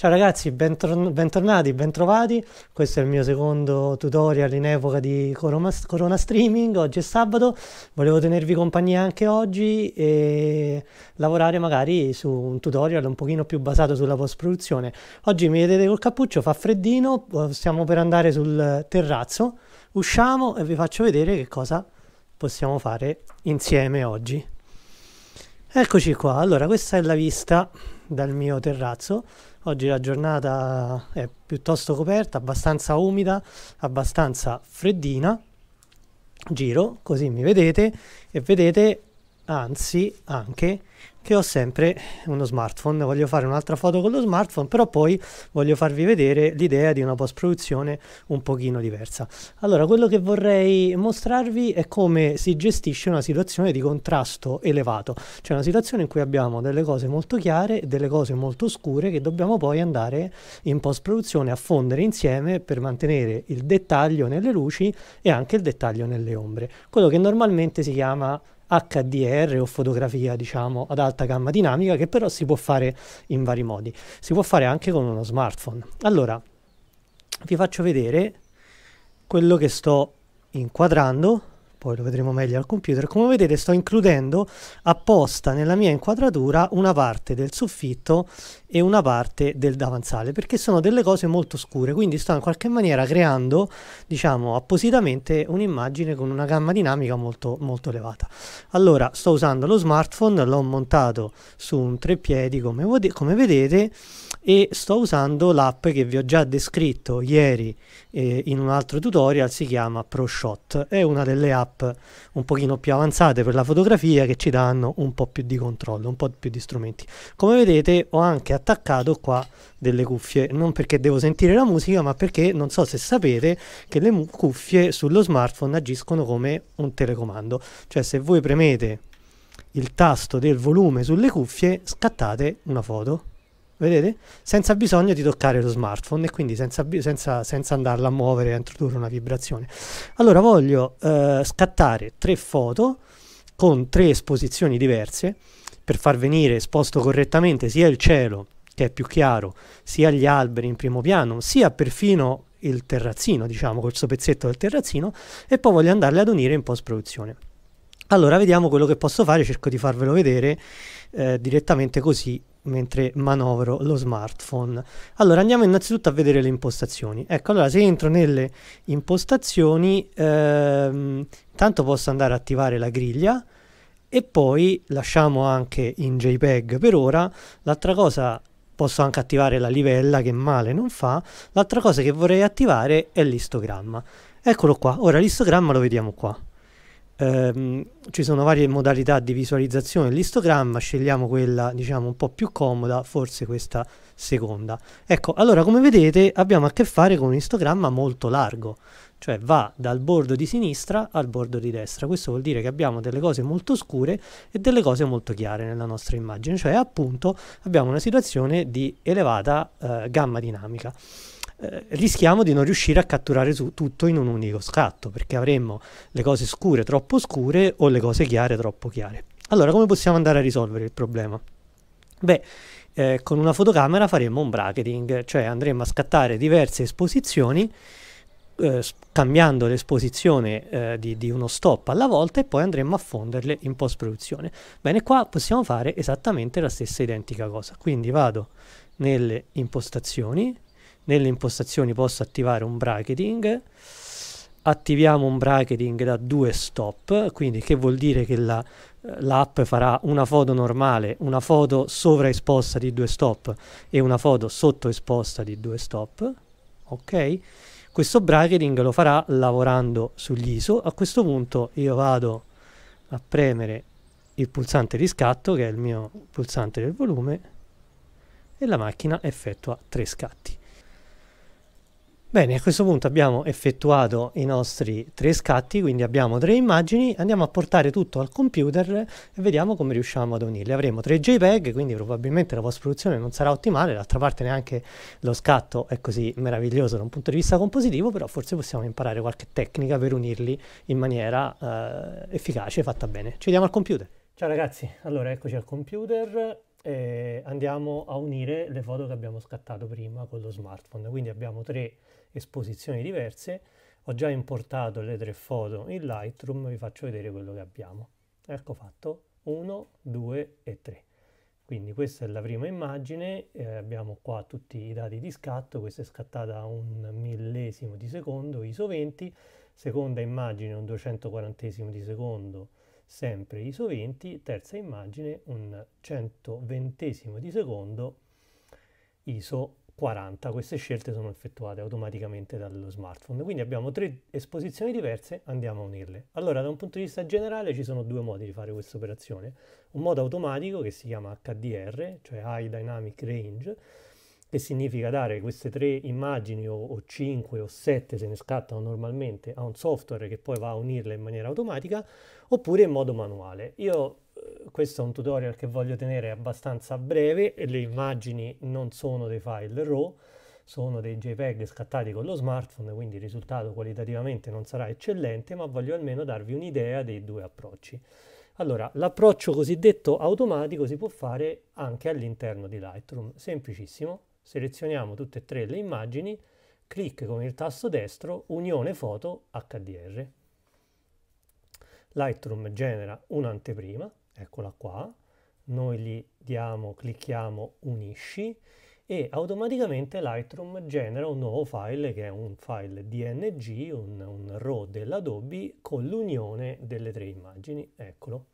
Ciao ragazzi, bentorn- bentornati, bentrovati. Questo è il mio secondo tutorial in epoca di corona, corona streaming. Oggi è sabato, volevo tenervi compagnia anche oggi e lavorare magari su un tutorial un pochino più basato sulla post-produzione. Oggi mi vedete col cappuccio, fa freddino, oh, stiamo per andare sul terrazzo, usciamo e vi faccio vedere che cosa possiamo fare insieme oggi. Eccoci qua, allora questa è la vista dal mio terrazzo Oggi la giornata è piuttosto coperta, abbastanza umida, abbastanza freddina. Giro, così mi vedete e vedete anzi anche che ho sempre uno smartphone, voglio fare un'altra foto con lo smartphone, però poi voglio farvi vedere l'idea di una post produzione un pochino diversa. Allora, quello che vorrei mostrarvi è come si gestisce una situazione di contrasto elevato, cioè una situazione in cui abbiamo delle cose molto chiare e delle cose molto scure che dobbiamo poi andare in post produzione a fondere insieme per mantenere il dettaglio nelle luci e anche il dettaglio nelle ombre, quello che normalmente si chiama HDR o fotografia, diciamo, ad alta gamma dinamica, che però si può fare in vari modi. Si può fare anche con uno smartphone. Allora, vi faccio vedere quello che sto inquadrando, poi lo vedremo meglio al computer. Come vedete sto includendo apposta nella mia inquadratura una parte del soffitto e una parte del davanzale, perché sono delle cose molto scure, quindi sto in qualche maniera creando, diciamo, appositamente un'immagine con una gamma dinamica molto, molto elevata. Allora, sto usando lo smartphone, l'ho montato su un treppiedi come, come vedete, e sto usando l'app che vi ho già descritto ieri eh, in un altro tutorial, si chiama ProShot, è una delle app un pochino più avanzate per la fotografia che ci danno un po' più di controllo, un po' più di strumenti. Come vedete ho anche attaccato qua delle cuffie, non perché devo sentire la musica, ma perché non so se sapete che le mu- cuffie sullo smartphone agiscono come un telecomando, cioè se voi premete il tasto del volume sulle cuffie scattate una foto vedete? Senza bisogno di toccare lo smartphone e quindi senza, senza, senza andarla a muovere e a introdurre una vibrazione. Allora voglio eh, scattare tre foto con tre esposizioni diverse per far venire esposto correttamente sia il cielo, che è più chiaro, sia gli alberi in primo piano, sia perfino il terrazzino, diciamo, questo pezzetto del terrazzino, e poi voglio andarle ad unire in post-produzione. Allora, vediamo quello che posso fare, cerco di farvelo vedere eh, direttamente così mentre manovro lo smartphone. Allora, andiamo innanzitutto a vedere le impostazioni. Ecco, allora, se entro nelle impostazioni, ehm, tanto posso andare a attivare la griglia, e poi lasciamo anche in JPEG per ora. L'altra cosa, posso anche attivare la livella che male non fa, l'altra cosa che vorrei attivare è l'istogramma. Eccolo qua, ora l'istogramma lo vediamo qua ehm, ci sono varie modalità di visualizzazione dell'istogramma, scegliamo quella diciamo un po' più comoda, forse questa seconda. Ecco, allora come vedete abbiamo a che fare con un istogramma molto largo, cioè va dal bordo di sinistra al bordo di destra. Questo vuol dire che abbiamo delle cose molto scure e delle cose molto chiare nella nostra immagine, cioè appunto abbiamo una situazione di elevata eh, gamma dinamica. Eh, rischiamo di non riuscire a catturare su, tutto in un unico scatto, perché avremmo le cose scure troppo scure o le cose chiare troppo chiare. Allora, come possiamo andare a risolvere il problema? Beh, eh, con una fotocamera faremo un bracketing, cioè andremo a scattare diverse esposizioni eh, cambiando l'esposizione eh, di, di, uno stop alla volta e poi andremo a fonderle in post produzione. Bene, qua possiamo fare esattamente la stessa identica cosa, quindi vado nelle impostazioni, nelle impostazioni posso attivare un bracketing attiviamo un bracketing da due stop quindi che vuol dire che la, l'app farà una foto normale una foto sovraesposta di due stop e una foto sottoesposta di due stop ok questo bracketing lo farà lavorando sugli ISO a questo punto io vado a premere il pulsante di scatto che è il mio pulsante del volume e la macchina effettua tre scatti Bene, a questo punto abbiamo effettuato i nostri tre scatti, quindi abbiamo tre immagini, andiamo a portare tutto al computer e vediamo come riusciamo ad unirle. Avremo tre JPEG, quindi probabilmente la post-produzione non sarà ottimale, d'altra parte neanche lo scatto è così meraviglioso da un punto di vista compositivo, però forse possiamo imparare qualche tecnica per unirli in maniera eh, efficace e fatta bene. Ci vediamo al computer. Ciao ragazzi, allora eccoci al computer, e andiamo a unire le foto che abbiamo scattato prima con lo smartphone, quindi abbiamo tre esposizioni diverse. Ho già importato le tre foto in Lightroom, vi faccio vedere quello che abbiamo. Ecco fatto 1, 2 e 3. Quindi questa è la prima immagine, eh, abbiamo qua tutti i dati di scatto, questa è scattata a un millesimo di secondo, ISO 20, seconda immagine un 240 di secondo, sempre ISO 20, terza immagine un 120 di secondo, ISO 40. Queste scelte sono effettuate automaticamente dallo smartphone. Quindi abbiamo tre esposizioni diverse, andiamo a unirle. Allora, da un punto di vista generale ci sono due modi di fare questa operazione. Un modo automatico che si chiama HDR, cioè High Dynamic Range, che significa dare queste tre immagini o, o 5 o 7 se ne scattano normalmente a un software che poi va a unirle in maniera automatica, oppure in modo manuale. Io questo è un tutorial che voglio tenere abbastanza breve, le immagini non sono dei file RAW, sono dei JPEG scattati con lo smartphone, quindi il risultato qualitativamente non sarà eccellente, ma voglio almeno darvi un'idea dei due approcci. Allora, l'approccio cosiddetto automatico si può fare anche all'interno di Lightroom, semplicissimo, selezioniamo tutte e tre le immagini, clic con il tasto destro, unione foto HDR. Lightroom genera un'anteprima, eccola qua, noi gli diamo, clicchiamo unisci e automaticamente Lightroom genera un nuovo file che è un file DNG, un, un RAW dell'Adobe con l'unione delle tre immagini, eccolo.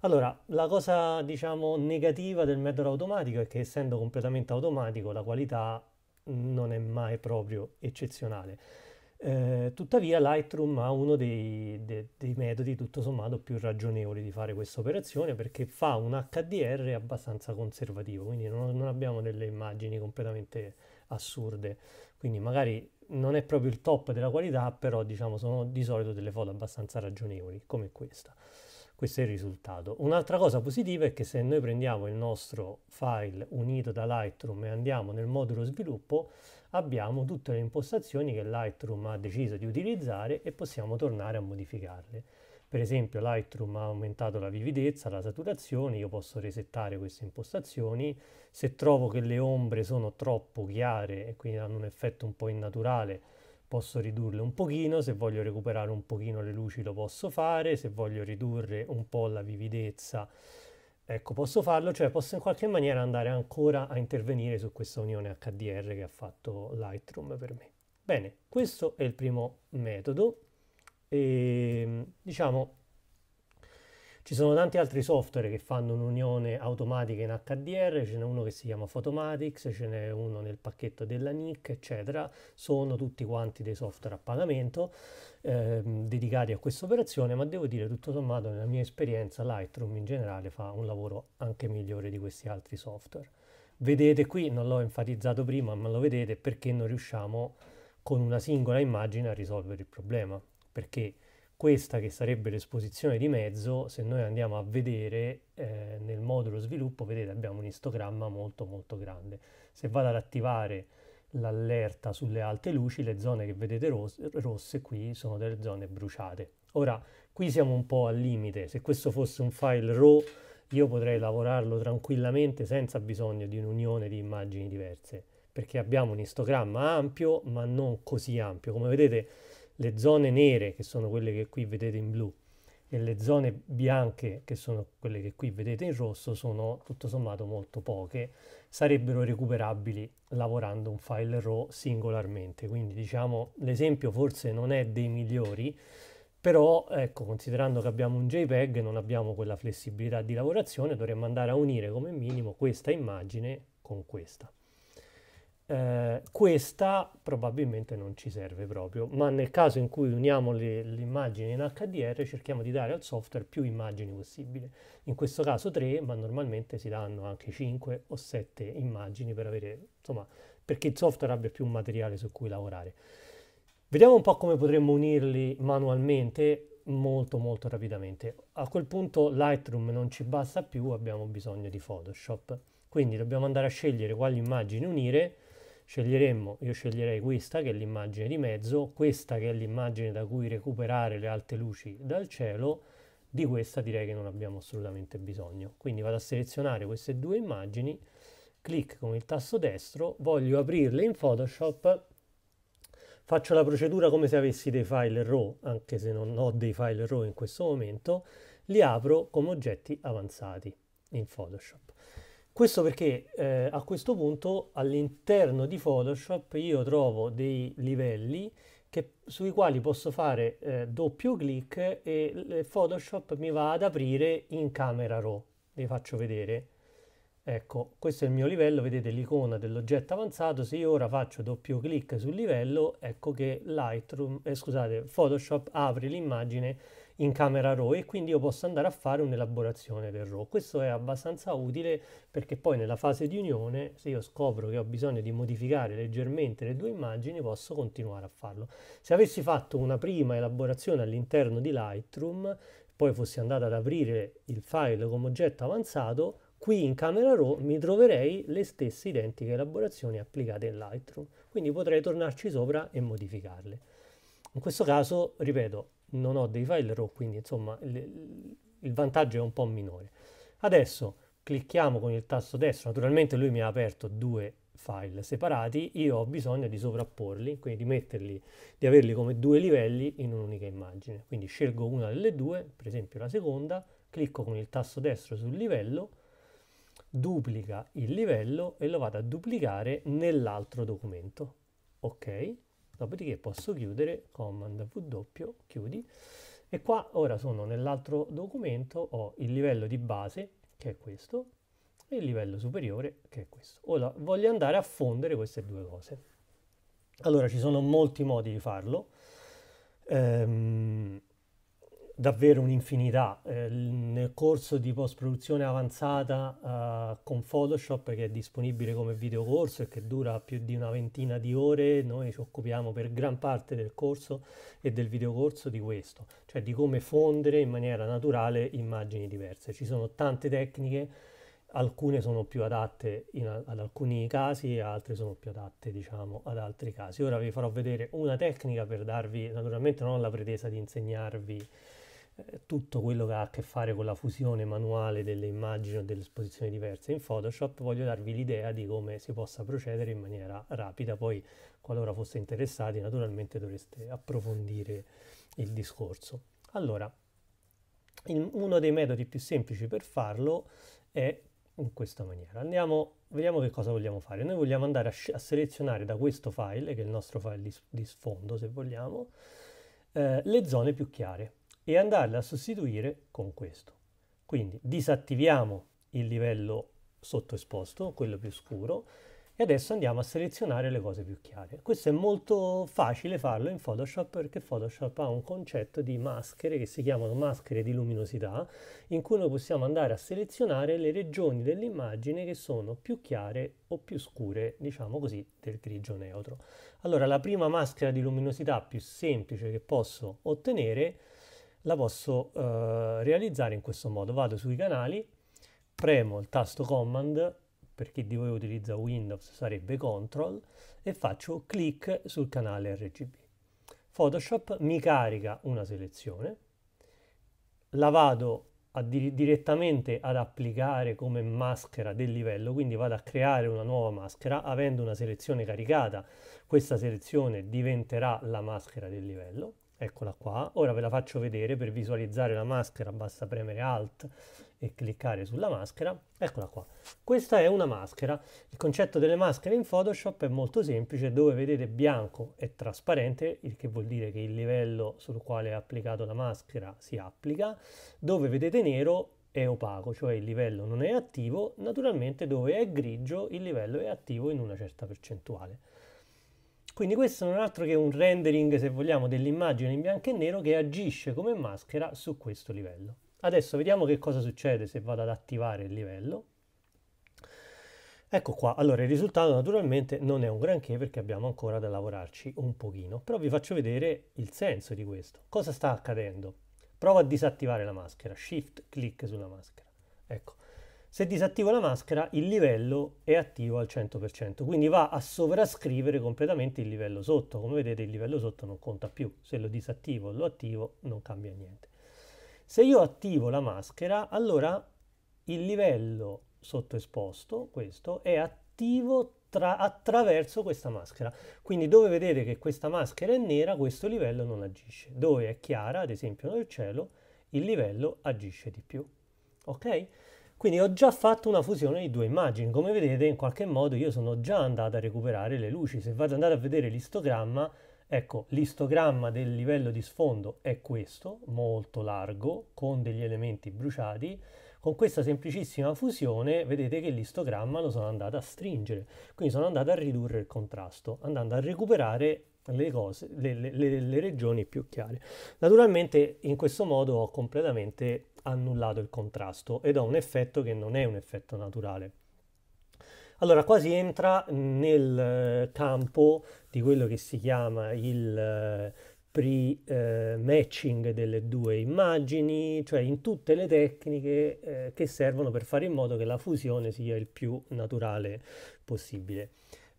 Allora, la cosa diciamo negativa del metodo automatico è che essendo completamente automatico la qualità non è mai proprio eccezionale. Eh, tuttavia Lightroom ha uno dei, de, dei, metodi tutto sommato più ragionevoli di fare questa operazione perché fa un HDR abbastanza conservativo, quindi non, non abbiamo delle immagini completamente assurde, quindi magari non è proprio il top della qualità, però diciamo sono di solito delle foto abbastanza ragionevoli come questa. Questo è il risultato. Un'altra cosa positiva è che se noi prendiamo il nostro file unito da Lightroom e andiamo nel modulo sviluppo, abbiamo tutte le impostazioni che Lightroom ha deciso di utilizzare e possiamo tornare a modificarle. Per esempio Lightroom ha aumentato la vividezza, la saturazione, io posso resettare queste impostazioni. Se trovo che le ombre sono troppo chiare e quindi hanno un effetto un po' innaturale, posso ridurle un pochino, se voglio recuperare un pochino le luci lo posso fare, se voglio ridurre un po' la vividezza Ecco, posso farlo, cioè posso in qualche maniera andare ancora a intervenire su questa unione HDR che ha fatto Lightroom per me. Bene, questo è il primo metodo e ehm, diciamo ci sono tanti altri software che fanno un'unione automatica in HDR, ce n'è uno che si chiama Photomatics, ce n'è uno nel pacchetto della NIC, eccetera. Sono tutti quanti dei software a pagamento eh, dedicati a questa operazione, ma devo dire tutto sommato nella mia esperienza Lightroom in generale fa un lavoro anche migliore di questi altri software. Vedete qui, non l'ho enfatizzato prima, ma lo vedete perché non riusciamo con una singola immagine a risolvere il problema, perché questa che sarebbe l'esposizione di mezzo, se noi andiamo a vedere eh, nel modulo sviluppo, vedete abbiamo un istogramma molto molto grande. Se vado ad attivare l'allerta sulle alte luci, le zone che vedete ros- rosse qui sono delle zone bruciate. Ora, qui siamo un po' al limite, se questo fosse un file RAW io potrei lavorarlo tranquillamente senza bisogno di un'unione di immagini diverse, perché abbiamo un istogramma ampio ma non così ampio. Come vedete le zone nere, che sono quelle che qui vedete in blu, e le zone bianche, che sono quelle che qui vedete in rosso, sono tutto sommato molto poche, sarebbero recuperabili lavorando un file RAW singolarmente. Quindi diciamo l'esempio forse non è dei migliori, però ecco, considerando che abbiamo un JPEG e non abbiamo quella flessibilità di lavorazione, dovremmo andare a unire come minimo questa immagine con questa. Eh, questa probabilmente non ci serve proprio, ma nel caso in cui uniamo le, le, immagini in HDR cerchiamo di dare al software più immagini possibile. In questo caso 3, ma normalmente si danno anche 5 o 7 immagini per avere, insomma, perché il software abbia più materiale su cui lavorare. Vediamo un po' come potremmo unirli manualmente molto molto rapidamente. A quel punto Lightroom non ci basta più, abbiamo bisogno di Photoshop. Quindi dobbiamo andare a scegliere quali immagini unire sceglieremmo, io sceglierei questa che è l'immagine di mezzo, questa che è l'immagine da cui recuperare le alte luci dal cielo, di questa direi che non abbiamo assolutamente bisogno. Quindi vado a selezionare queste due immagini, clic con il tasto destro, voglio aprirle in Photoshop, faccio la procedura come se avessi dei file RAW, anche se non ho dei file RAW in questo momento, li apro come oggetti avanzati in Photoshop. Questo perché eh, a questo punto all'interno di Photoshop io trovo dei livelli che, sui quali posso fare eh, doppio clic e Photoshop mi va ad aprire in camera RAW. Vi faccio vedere. Ecco, questo è il mio livello, vedete l'icona dell'oggetto avanzato. Se io ora faccio doppio clic sul livello, ecco che Lightroom, eh, scusate, Photoshop apre l'immagine in camera RAW e quindi io posso andare a fare un'elaborazione del RAW. Questo è abbastanza utile perché poi nella fase di unione, se io scopro che ho bisogno di modificare leggermente le due immagini, posso continuare a farlo. Se avessi fatto una prima elaborazione all'interno di Lightroom, poi fossi andato ad aprire il file come oggetto avanzato, qui in Camera Raw mi troverei le stesse identiche elaborazioni applicate in Lightroom, quindi potrei tornarci sopra e modificarle. In questo caso, ripeto, non ho dei file RAW, quindi insomma il, il vantaggio è un po' minore. Adesso clicchiamo con il tasto destro, naturalmente lui mi ha aperto due file separati, io ho bisogno di sovrapporli, quindi di metterli, di averli come due livelli in un'unica immagine. Quindi scelgo una delle due, per esempio la seconda, clicco con il tasto destro sul livello, duplica il livello e lo vado a duplicare nell'altro documento. Ok, dopodiché posso chiudere, command W, chiudi, e qua ora sono nell'altro documento, ho il livello di base, che è questo, e il livello superiore, che è questo. Ora voglio andare a fondere queste due cose. Allora, ci sono molti modi di farlo. Ehm, davvero un'infinità. Eh, nel corso di post-produzione avanzata eh, con Photoshop, che è disponibile come videocorso e che dura più di una ventina di ore, noi ci occupiamo per gran parte del corso e del videocorso di questo, cioè di come fondere in maniera naturale immagini diverse. Ci sono tante tecniche, alcune sono più adatte in, ad alcuni casi e altre sono più adatte, diciamo, ad altri casi. Ora vi farò vedere una tecnica per darvi, naturalmente non ho la pretesa di insegnarvi eh, tutto quello che ha a che fare con la fusione manuale delle immagini o delle esposizioni diverse in Photoshop, voglio darvi l'idea di come si possa procedere in maniera rapida, poi qualora foste interessati naturalmente dovreste approfondire il discorso. Allora, il, uno dei metodi più semplici per farlo è in questa maniera. Andiamo, vediamo che cosa vogliamo fare. Noi vogliamo andare a, a selezionare da questo file, che è il nostro file di, di sfondo se vogliamo, eh, le zone più chiare e andarle a sostituire con questo. Quindi disattiviamo il livello sottoesposto, quello più scuro, e adesso andiamo a selezionare le cose più chiare. Questo è molto facile farlo in Photoshop perché Photoshop ha un concetto di maschere che si chiamano maschere di luminosità in cui noi possiamo andare a selezionare le regioni dell'immagine che sono più chiare o più scure, diciamo così, del grigio neutro. Allora la prima maschera di luminosità più semplice che posso ottenere è la posso eh, realizzare in questo modo. Vado sui canali, premo il tasto Command, per chi di voi utilizza Windows sarebbe Control, e faccio clic sul canale RGB. Photoshop mi carica una selezione, la vado dir direttamente ad applicare come maschera del livello, quindi vado a creare una nuova maschera, avendo una selezione caricata questa selezione diventerà la maschera del livello Eccola qua, ora ve la faccio vedere per visualizzare la maschera, basta premere Alt e cliccare sulla maschera, eccola qua. Questa è una maschera, il concetto delle maschere in Photoshop è molto semplice, dove vedete bianco e trasparente, il che vuol dire che il livello sul quale è applicato la maschera si applica, dove vedete nero è opaco, cioè il livello non è attivo, naturalmente dove è grigio il livello è attivo in una certa percentuale. Quindi questo non è altro che un rendering, se vogliamo, dell'immagine in bianco e nero che agisce come maschera su questo livello. Adesso vediamo che cosa succede se vado ad attivare il livello. Ecco qua, allora il risultato naturalmente non è un granché perché abbiamo ancora da lavorarci un pochino, però vi faccio vedere il senso di questo. Cosa sta accadendo? Provo a disattivare la maschera, shift, click sulla maschera. Ecco, se disattivo la maschera il livello è attivo al 100%, quindi va a sovrascrivere completamente il livello sotto. Come vedete il livello sotto non conta più, se lo disattivo o lo attivo non cambia niente. Se io attivo la maschera, allora il livello sottoesposto, questo, è attivo tra, attraverso questa maschera. Quindi dove vedete che questa maschera è nera, questo livello non agisce. Dove è chiara, ad esempio nel cielo, il livello agisce di più. Ok? Quindi ho già fatto una fusione di due immagini, come vedete in qualche modo io sono già andato a recuperare le luci, se vado ad andare a vedere l'istogramma, ecco l'istogramma del livello di sfondo è questo, molto largo, con degli elementi bruciati, con questa semplicissima fusione vedete che l'istogramma lo sono andato a stringere, quindi sono andato a ridurre il contrasto, andando a recuperare le, cose, le, le, le regioni più chiare. Naturalmente in questo modo ho completamente annullato il contrasto ed ho un effetto che non è un effetto naturale. Allora, qua si entra nel eh, campo di quello che si chiama il eh, pre-matching eh, delle due immagini, cioè in tutte le tecniche che servono per fare in modo che la fusione sia il più naturale possibile.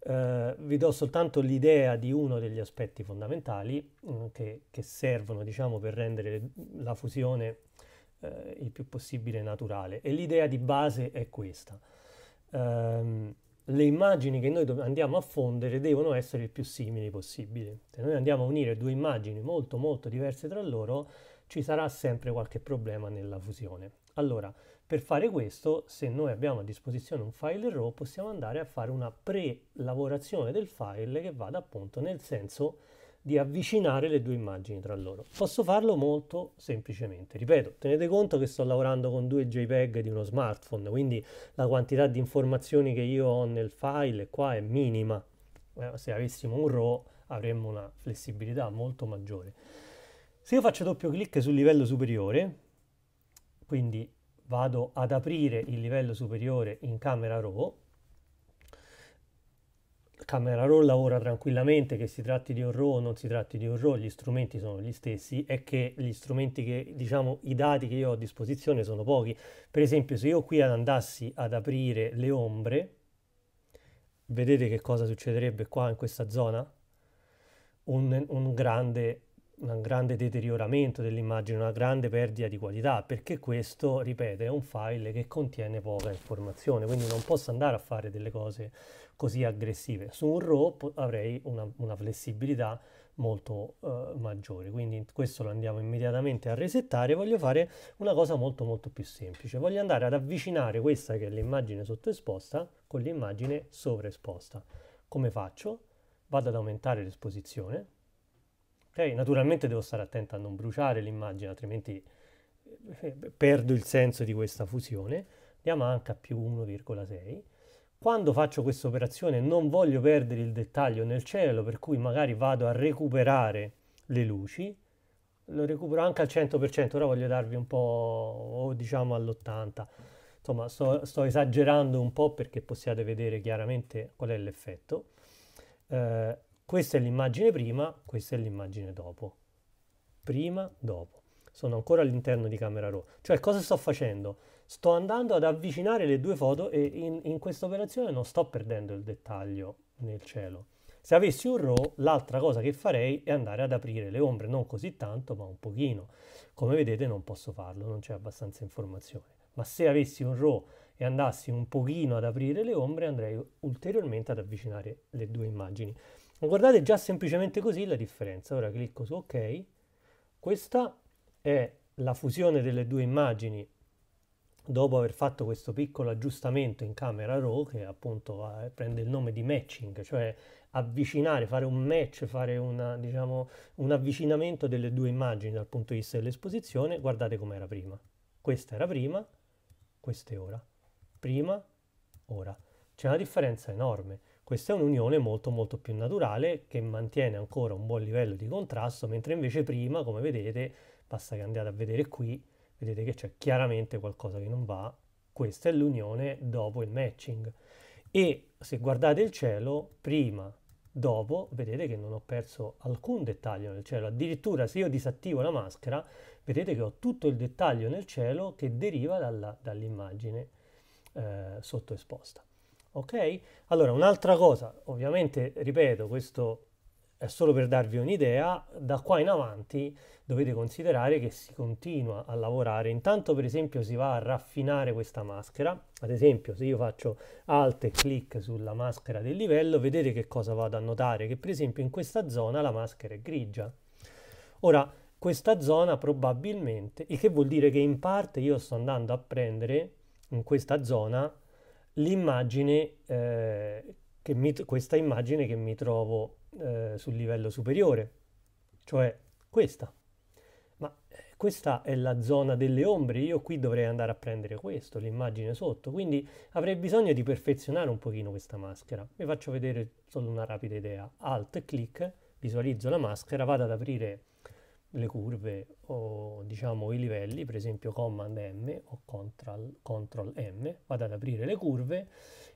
Uh, vi do soltanto l'idea di uno degli aspetti fondamentali mh, mm, che, che, servono diciamo, per rendere la fusione eh, il più possibile naturale. E l'idea di base è questa. Um, le immagini che noi andiamo a fondere devono essere il più simili possibile. Se noi andiamo a unire due immagini molto molto diverse tra loro, ci sarà sempre qualche problema nella fusione. Allora, per fare questo, se noi abbiamo a disposizione un file RAW, possiamo andare a fare una pre-lavorazione del file che vada appunto nel senso di avvicinare le due immagini tra loro. Posso farlo molto semplicemente. Ripeto, tenete conto che sto lavorando con due JPEG di uno smartphone, quindi la quantità di informazioni che io ho nel file qua è minima. Eh, se avessimo un RAW avremmo una flessibilità molto maggiore. Se io faccio doppio clic sul livello superiore, quindi vado ad aprire il livello superiore in camera RAW, camera Cameraroll lavora tranquillamente, che si tratti di un horror o non si tratti di un horror, gli strumenti sono gli stessi, è che gli strumenti che, diciamo, i dati che io ho a disposizione sono pochi. Per esempio, se io qui andassi ad aprire le ombre, vedete che cosa succederebbe qua in questa zona? Un, un grande un grande deterioramento dell'immagine, una grande perdita di qualità, perché questo, ripeto, è un file che contiene poca informazione, quindi non posso andare a fare delle cose così aggressive. Su un RAW avrei una, una flessibilità molto eh, maggiore, quindi questo lo andiamo immediatamente a resettare. Voglio fare una cosa molto molto più semplice, voglio andare ad avvicinare questa che è l'immagine sottoesposta con l'immagine sovraesposta. Come faccio? Vado ad aumentare l'esposizione, Okay? Naturalmente devo stare attento a non bruciare l'immagine, altrimenti eh, eh, perdo il senso di questa fusione. Andiamo anche a più 1,6. Quando faccio questa operazione non voglio perdere il dettaglio nel cielo, per cui magari vado a recuperare le luci, lo recupero anche al 100%, ora voglio darvi un po', o diciamo all'80%. Insomma, sto, sto esagerando un po' perché possiate vedere chiaramente qual è l'effetto. Eh, questa è l'immagine prima, questa è l'immagine dopo. Prima, dopo. Sono ancora all'interno di Camera Raw. Cioè cosa sto facendo? Sto andando ad avvicinare le due foto e in, in questa operazione non sto perdendo il dettaglio nel cielo. Se avessi un RAW, l'altra cosa che farei è andare ad aprire le ombre, non così tanto, ma un pochino. Come vedete non posso farlo, non c'è abbastanza informazione. Ma se avessi un RAW e andassi un pochino ad aprire le ombre, andrei ulteriormente ad avvicinare le due immagini guardate già semplicemente così la differenza. Ora clicco su ok. Questa è la fusione delle due immagini dopo aver fatto questo piccolo aggiustamento in camera RAW che appunto ah, eh, prende il nome di matching, cioè avvicinare, fare un match, fare una, diciamo, un avvicinamento delle due immagini dal punto di vista dell'esposizione, guardate com'era prima. Questa era prima, questa è ora. Prima, ora. C'è una differenza enorme. Questa è un'unione molto molto più naturale che mantiene ancora un buon livello di contrasto, mentre invece prima, come vedete, basta che andiate a vedere qui, vedete che c'è chiaramente qualcosa che non va. Questa è l'unione dopo il matching. E se guardate il cielo, prima, dopo, vedete che non ho perso alcun dettaglio nel cielo. Addirittura se io disattivo la maschera, vedete che ho tutto il dettaglio nel cielo che deriva dall'immagine eh, sottoesposta. Ok? Allora, un'altra cosa, ovviamente, ripeto, questo è solo per darvi un'idea, da qua in avanti dovete considerare che si continua a lavorare. Intanto, per esempio, si va a raffinare questa maschera. Ad esempio, se io faccio Alt e clic sulla maschera del livello, vedete che cosa vado a notare? Che, per esempio, in questa zona la maschera è grigia. Ora, questa zona probabilmente, il che vuol dire che in parte io sto andando a prendere in questa zona l'immagine, eh, che mi, questa immagine che mi trovo eh, sul livello superiore, cioè questa. Ma eh, questa è la zona delle ombre, io qui dovrei andare a prendere questo, l'immagine sotto, quindi avrei bisogno di perfezionare un pochino questa maschera. Vi faccio vedere solo una rapida idea. Alt, click visualizzo la maschera, vado ad aprire le curve o diciamo i livelli, per esempio Command M o Control, Control M, vado ad aprire le curve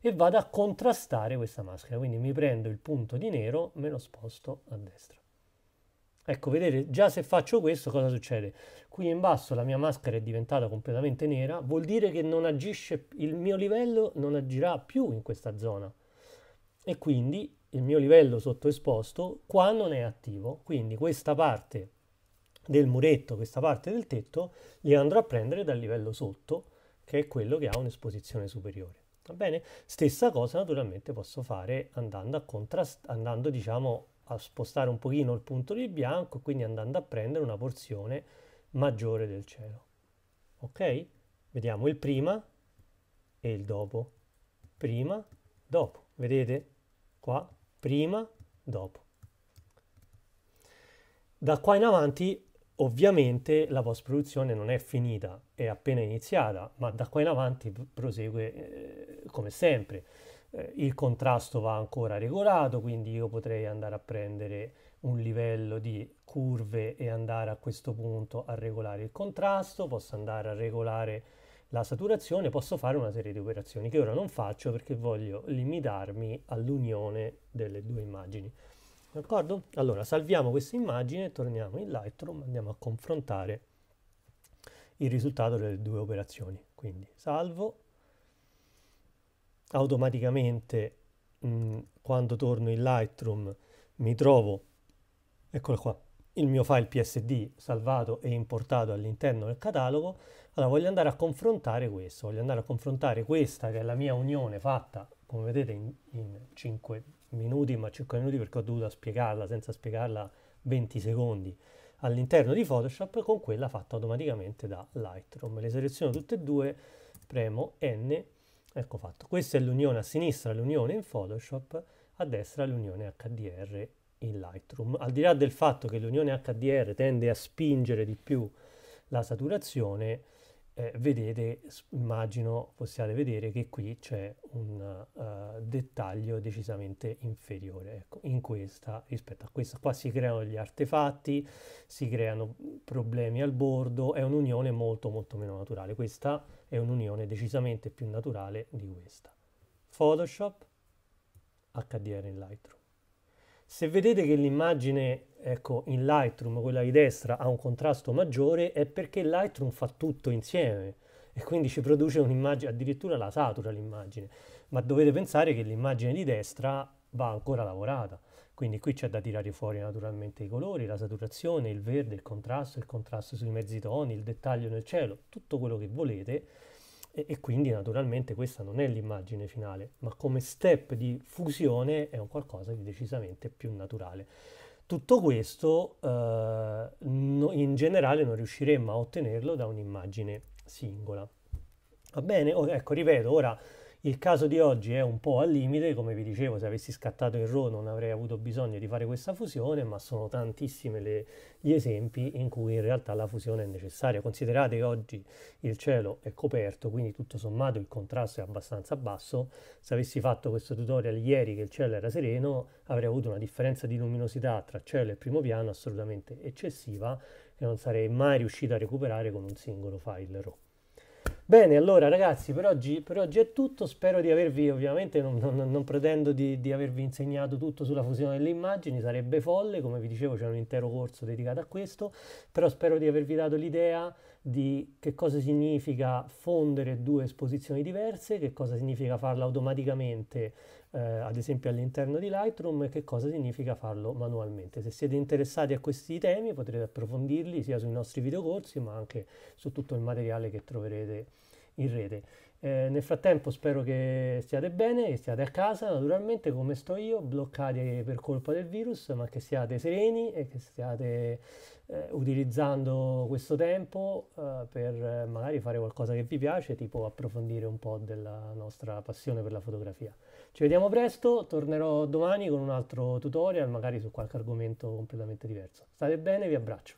e vado a contrastare questa maschera, quindi mi prendo il punto di nero, me lo sposto a destra. Ecco, vedete, già se faccio questo cosa succede? Qui in basso la mia maschera è diventata completamente nera, vuol dire che non agisce, il mio livello non agirà più in questa zona. E quindi il mio livello sottoesposto qua non è attivo, quindi questa parte del muretto, questa parte del tetto, li andrò a prendere dal livello sotto, che è quello che ha un'esposizione superiore. Va bene? Stessa cosa naturalmente posso fare andando a contrastare, andando diciamo a spostare un pochino il punto di bianco, quindi andando a prendere una porzione maggiore del cielo. Ok? Vediamo il prima e il dopo. Prima, dopo. Vedete? Qua, prima, dopo. Da qua in avanti Ovviamente la post-produzione non è finita, è appena iniziata, ma da qua in avanti prosegue eh, come sempre. Eh, il contrasto va ancora regolato, quindi io potrei andare a prendere un livello di curve e andare a questo punto a regolare il contrasto, posso andare a regolare la saturazione, posso fare una serie di operazioni che ora non faccio perché voglio limitarmi all'unione delle due immagini d'accordo? Allora salviamo questa immagine, torniamo in Lightroom, andiamo a confrontare il risultato delle due operazioni. Quindi salvo, automaticamente mh, mm, quando torno in Lightroom mi trovo, eccolo qua, il mio file PSD salvato e importato all'interno del catalogo, allora voglio andare a confrontare questo, voglio andare a confrontare questa che è la mia unione fatta, come vedete, in, in 5 minuti, ma 5 minuti perché ho dovuto spiegarla senza spiegarla 20 secondi all'interno di Photoshop con quella fatta automaticamente da Lightroom. Le seleziono tutte e due, premo N, ecco fatto. Questa è l'unione a sinistra, l'unione in Photoshop, a destra l'unione HDR in Lightroom. Al di là del fatto che l'unione HDR tende a spingere di più la saturazione, eh, vedete, immagino possiate vedere che qui c'è un, uh, dettaglio decisamente inferiore ecco, in questa rispetto a questa. Qua si creano gli artefatti, si creano problemi al bordo, è un'unione molto molto meno naturale. Questa è un'unione decisamente più naturale di questa. Photoshop, HDR in Lightroom. Se vedete che l'immagine ecco, in Lightroom, quella di destra, ha un contrasto maggiore, è perché Lightroom fa tutto insieme e quindi ci produce un'immagine, addirittura la satura l'immagine, ma dovete pensare che l'immagine di destra va ancora lavorata, quindi qui c'è da tirare fuori naturalmente i colori, la saturazione, il verde, il contrasto, il contrasto sui mezzi toni, il dettaglio nel cielo, tutto quello che volete e, e quindi naturalmente questa non è l'immagine finale, ma come step di fusione è un qualcosa di decisamente più naturale. Tutto questo eh, no, in generale non riusciremmo a ottenerlo da un'immagine singola. Va bene? Oh, ecco, ripeto, ora il caso di oggi è un po' al limite, come vi dicevo, se avessi scattato il RO non avrei avuto bisogno di fare questa fusione, ma sono tantissimi gli esempi in cui in realtà la fusione è necessaria. Considerate che oggi il cielo è coperto, quindi tutto sommato il contrasto è abbastanza basso. Se avessi fatto questo tutorial ieri che il cielo era sereno, avrei avuto una differenza di luminosità tra cielo e primo piano assolutamente eccessiva che non sarei mai riuscito a recuperare con un singolo file RAW. Bene, allora ragazzi, per oggi, per oggi è tutto, spero di avervi, ovviamente non, non, non pretendo di, di, avervi insegnato tutto sulla fusione delle immagini, sarebbe folle, come vi dicevo c'è un intero corso dedicato a questo, però spero di avervi dato l'idea di che cosa significa fondere due esposizioni diverse, che cosa significa farlo automaticamente, eh, ad esempio all'interno di Lightroom, e che cosa significa farlo manualmente. Se siete interessati a questi temi potrete approfondirli sia sui nostri videocorsi ma anche su tutto il materiale che troverete in rete. Eh, nel frattempo spero che stiate bene, che stiate a casa, naturalmente come sto io, bloccati per colpa del virus, ma che siate sereni e che stiate eh, utilizzando questo tempo eh, per eh, magari fare qualcosa che vi piace, tipo approfondire un po' della nostra passione per la fotografia. Ci vediamo presto, tornerò domani con un altro tutorial, magari su qualche argomento completamente diverso. State bene, vi abbraccio.